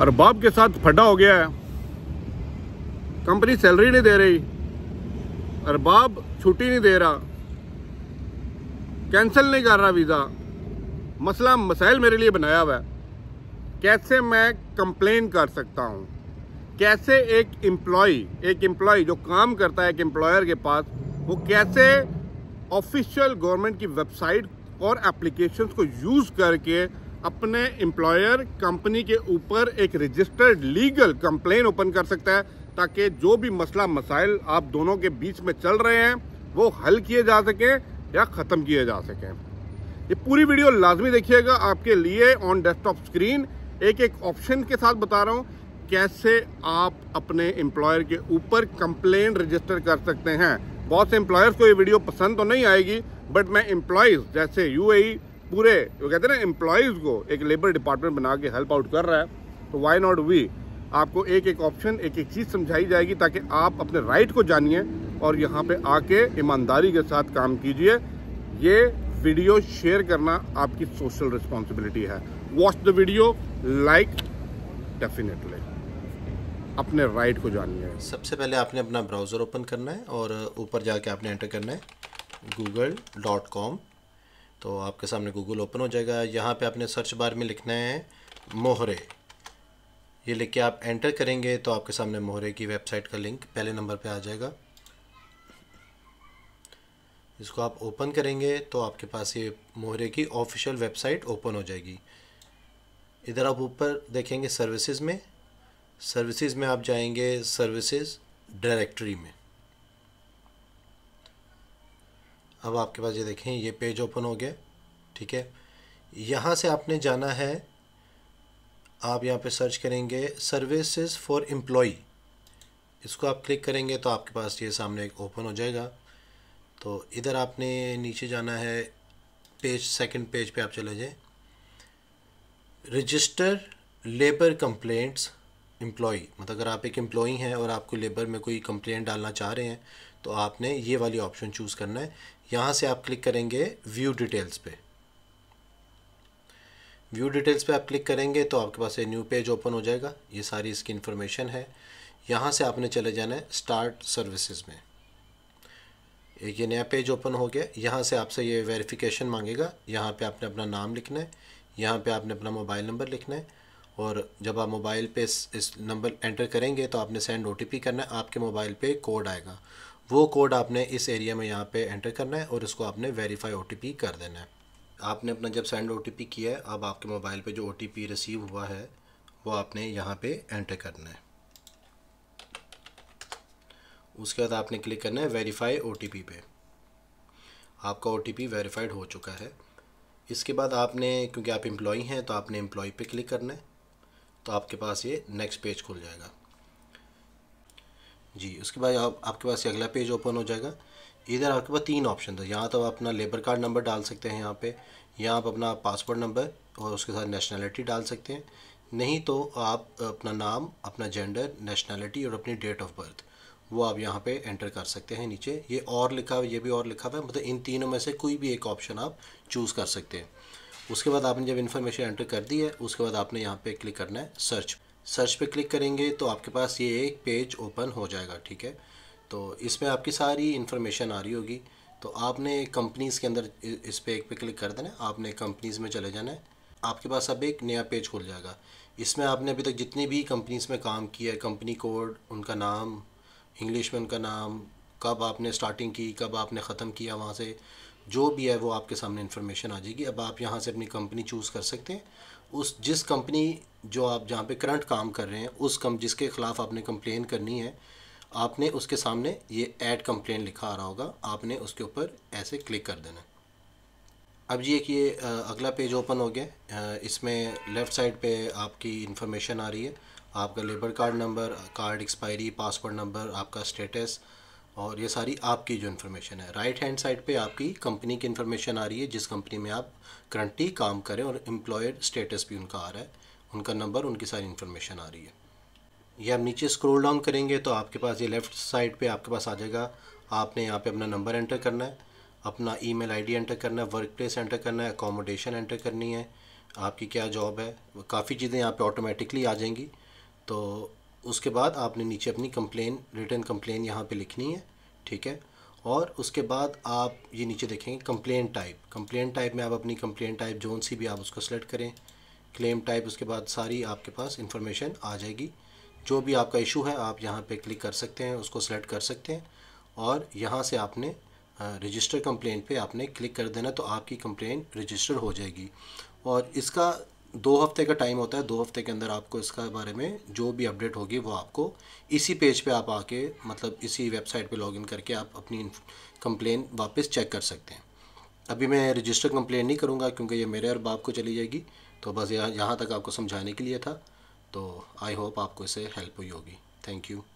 और बाप के साथ फटा हो गया है कंपनी सैलरी नहीं दे रही और बाप छुट्टी नहीं दे रहा कैंसिल नहीं कर रहा वीज़ा मसला मसाइल मेरे लिए बनाया हुआ है कैसे मैं कंप्लेन कर सकता हूँ कैसे एक एम्प्लॉ एक एम्प्लॉ जो काम करता है एक एम्प्लॉयर के पास वो कैसे ऑफिशियल गवर्नमेंट की वेबसाइट और एप्लीकेशंस को यूज़ करके अपने एम्प्लॉयर कंपनी के ऊपर एक रजिस्टर्ड लीगल कंप्लेन ओपन कर सकता है ताकि जो भी मसला मसाइल आप दोनों के बीच में चल रहे हैं वो हल किए जा सकें या ख़त्म किए जा सकें ये पूरी वीडियो लाजमी देखिएगा आपके लिए ऑन डेस्कटॉप स्क्रीन एक एक ऑप्शन के साथ बता रहा हूँ कैसे आप अपने एम्प्लॉयर के ऊपर कंप्लेन रजिस्टर कर सकते हैं बहुत से एम्प्लॉयर्स को ये वीडियो पसंद तो नहीं आएगी बट मैं एम्प्लॉयज़ जैसे यूएई पूरे वो कहते हैं ना एम्प्लॉयज़ को एक लेबर डिपार्टमेंट बना के हेल्प आउट कर रहा है तो वाई नॉट वी आपको एक एक ऑप्शन एक एक चीज़ समझाई जाएगी ताकि आप अपने राइट को जानिए और यहाँ पे आके ईमानदारी के साथ काम कीजिए ये वीडियो शेयर करना आपकी सोशल रिस्पॉन्सिबिलिटी है watch the video like definitely अपने राइट को जानिए सबसे पहले आपने अपना ब्राउज़र ओपन करना है और ऊपर जाके आपने एंटर करना है गूगल डॉट कॉम तो आपके सामने गूगल ओपन हो जाएगा यहाँ पे आपने सर्च बार में लिखना है मोहरे ये लिख के आप एंटर करेंगे तो आपके सामने मोहरे की वेबसाइट का लिंक पहले नंबर पे आ जाएगा इसको आप ओपन करेंगे तो आपके पास ये मोहरे की ऑफिशियल वेबसाइट ओपन हो जाएगी इधर आप ऊपर देखेंगे सर्विसेज में सर्विसेज में आप जाएंगे सर्विसेज डायरेक्टरी में अब आपके पास ये देखें ये पेज ओपन हो गया ठीक है यहाँ से आपने जाना है आप यहाँ पे सर्च करेंगे सर्विसेज फॉर एम्प्लॉ इसको आप क्लिक करेंगे तो आपके पास ये सामने एक ओपन हो जाएगा तो इधर आपने नीचे जाना है पेज सेकंड पेज पे आप चले जाएं रजिस्टर लेबर कंप्लेंट्स एम्प्लॉई मतलब अगर आप एक एम्प्लॉई हैं और आपको लेबर में कोई कंप्लेंट डालना चाह रहे हैं तो आपने ये वाली ऑप्शन चूज़ करना है यहाँ से आप क्लिक करेंगे व्यू डिटेल्स पे व्यू डिटेल्स पे आप क्लिक करेंगे तो आपके पास ये न्यू पेज ओपन हो जाएगा ये सारी इसकी इन्फॉर्मेशन है यहाँ से आपने चले जाना है स्टार्ट सर्विसेज में एक ये नया पेज ओपन हो गया यहाँ से आपसे ये वेरिफिकेशन मांगेगा यहाँ पे आपने अपना नाम लिखना है यहाँ पे आपने अपना मोबाइल नंबर लिखना है और जब आप मोबाइल पे इस नंबर एंटर करेंगे तो आपने सेंड ओ करना है आपके मोबाइल पर कोड आएगा वो कोड आपने इस एरिया में यहाँ पे एंटर करना है और इसको आपने वेरीफाई ओ कर देना है आपने अपना जब सेंड ओ किया है अब आपके मोबाइल पे जो ओ रिसीव हुआ है वो आपने यहाँ पे एंटर करना है उसके बाद आपने क्लिक करना है वेरीफाई ओ पे आपका ओ वेरीफाइड हो चुका है इसके बाद आपने क्योंकि आप एम्प्लॉई हैं तो आपने एम्प्लॉय पर क्लिक करना है तो आपके पास ये नेक्स्ट पेज खुल जाएगा जी उसके बाद आप आपके पास अगला पेज ओपन हो जाएगा इधर आपके पास तीन ऑप्शन था यहाँ तो आप अपना लेबर कार्ड नंबर डाल सकते हैं यहाँ पे या आप अपना पासपोर्ट नंबर और उसके साथ नेशनैलिटी डाल सकते हैं नहीं तो आप अपना नाम अपना जेंडर नेशनैलिटी और अपनी डेट ऑफ बर्थ वो आप यहाँ पे एंटर कर सकते हैं नीचे ये और लिखा हुआ ये भी और लिखा हुआ है मतलब इन तीनों में से कोई भी एक ऑप्शन आप चूज़ कर सकते हैं उसके बाद आपने जब इन्फॉर्मेशन एंटर कर दी है उसके बाद आपने यहाँ पर क्लिक करना है सर्च सर्च पे क्लिक करेंगे तो आपके पास ये एक पेज ओपन हो जाएगा ठीक है तो इसमें आपकी सारी इन्फॉर्मेशन आ रही होगी तो आपने कंपनीज़ के अंदर इस पे एक पे क्लिक कर देना आपने कंपनीज़ में चले जाना है आपके पास अब एक नया पेज खुल जाएगा इसमें आपने अभी तक जितनी भी कंपनीज़ में काम किया है कंपनी कोड उनका नाम इंग्लिश में उनका नाम कब आपने स्टार्टिंग की कब आपने ख़त्म किया वहाँ से जो भी है वो आपके सामने इन्फॉर्मेशन आ जाएगी अब आप यहाँ से अपनी कंपनी चूज़ कर सकते हैं उस जिस कंपनी जो आप जहाँ पे करंट काम कर रहे हैं उस कम जिसके ख़िलाफ़ आपने कंप्लेन करनी है आपने उसके सामने ये ऐड कंप्लेन लिखा आ रहा होगा आपने उसके ऊपर ऐसे क्लिक कर देना अब ये कि ये अगला पेज ओपन हो गया इसमें लेफ़्ट साइड पे आपकी इन्फॉर्मेशन आ रही है आपका labour card number card expiry passport number आपका स्टेटस और ये सारी आपकी जो इन्फॉर्मेशन है राइट हैंड साइड पे आपकी कंपनी की इन्फॉर्मेशन आ रही है जिस कंपनी में आप करंटली काम करें और एम्प्लॉयड स्टेटस भी उनका आ रहा है उनका नंबर उनकी सारी इन्फॉर्मेशन आ रही है ये आप नीचे स्क्रोल डाउन करेंगे तो आपके पास ये लेफ़्ट साइड पर आपके पास आ जाएगा आपने यहाँ पर अपना नंबर एंटर करना है अपना ई मेल एंटर करना है वर्क प्लेस एंटर करना है अकोमोडेशन एंटर करनी है आपकी क्या जॉब है काफ़ी चीज़ें यहाँ पे ऑटोमेटिकली आ जाएंगी तो उसके बाद आपने नीचे अपनी कंप्लेन रिटर्न कंप्लेन यहाँ पे लिखनी है ठीक है और उसके बाद आप ये नीचे देखेंगे कंप्लेन टाइप कंप्लेन टाइप में आप अपनी कंप्लेन टाइप जोन सी भी आप उसको सेलेक्ट करें क्लेम टाइप उसके बाद सारी आपके पास इंफॉर्मेशन आ जाएगी जो भी आपका इशू है आप यहाँ पर क्लिक कर सकते हैं उसको सेलेक्ट कर सकते हैं और यहाँ से आपने रजिस्टर कंप्लेंट पे आपने क्लिक कर देना तो आपकी कंप्लेंट रजिस्टर हो जाएगी और इसका दो हफ्ते का टाइम होता है दो हफ्ते के अंदर आपको इसका बारे में जो भी अपडेट होगी वो आपको इसी पेज पे आप आके मतलब इसी वेबसाइट पे लॉगिन करके आप अपनी कंप्लेन वापस चेक कर सकते हैं अभी मैं रजिस्टर कंप्लेन नहीं करूँगा क्योंकि ये मेरे और बाप को चली जाएगी तो बस यहाँ यहाँ तक आपको समझाने के लिए था तो आई होप आपको इससे हेल्प हुई होगी थैंक यू